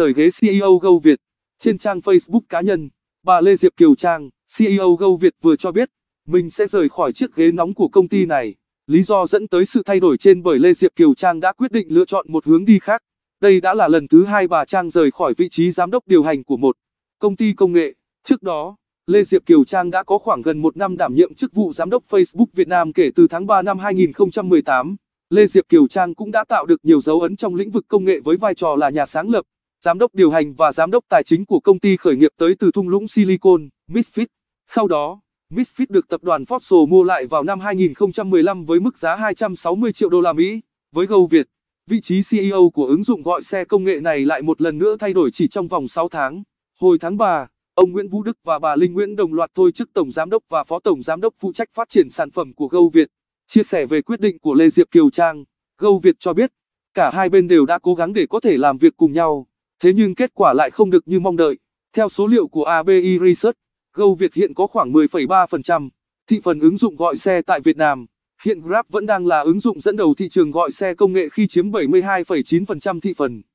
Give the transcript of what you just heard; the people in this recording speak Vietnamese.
rời ghế CEO Go Việt. Trên trang Facebook cá nhân, bà Lê Diệp Kiều Trang, CEO Go Việt vừa cho biết, mình sẽ rời khỏi chiếc ghế nóng của công ty này. Lý do dẫn tới sự thay đổi trên bởi Lê Diệp Kiều Trang đã quyết định lựa chọn một hướng đi khác. Đây đã là lần thứ hai bà Trang rời khỏi vị trí giám đốc điều hành của một công ty công nghệ. Trước đó, Lê Diệp Kiều Trang đã có khoảng gần một năm đảm nhiệm chức vụ giám đốc Facebook Việt Nam kể từ tháng 3 năm 2018. Lê Diệp Kiều Trang cũng đã tạo được nhiều dấu ấn trong lĩnh vực công nghệ với vai trò là nhà sáng lập giám đốc điều hành và giám đốc tài chính của công ty khởi nghiệp tới từ thung lũng Silicon, Misfit. Sau đó, Misfit được tập đoàn Fossil mua lại vào năm 2015 với mức giá 260 triệu đô la Mỹ. Với Go Việt, vị trí CEO của ứng dụng gọi xe công nghệ này lại một lần nữa thay đổi chỉ trong vòng 6 tháng. Hồi tháng 3, ông Nguyễn Vũ Đức và bà Linh Nguyễn đồng loạt thôi chức tổng giám đốc và phó tổng giám đốc phụ trách phát triển sản phẩm của Go Việt. Chia sẻ về quyết định của Lê Diệp Kiều Trang, Go Việt cho biết, cả hai bên đều đã cố gắng để có thể làm việc cùng nhau. Thế nhưng kết quả lại không được như mong đợi. Theo số liệu của ABI Research, Go Việt hiện có khoảng 10,3% thị phần ứng dụng gọi xe tại Việt Nam. Hiện Grab vẫn đang là ứng dụng dẫn đầu thị trường gọi xe công nghệ khi chiếm 72,9% thị phần.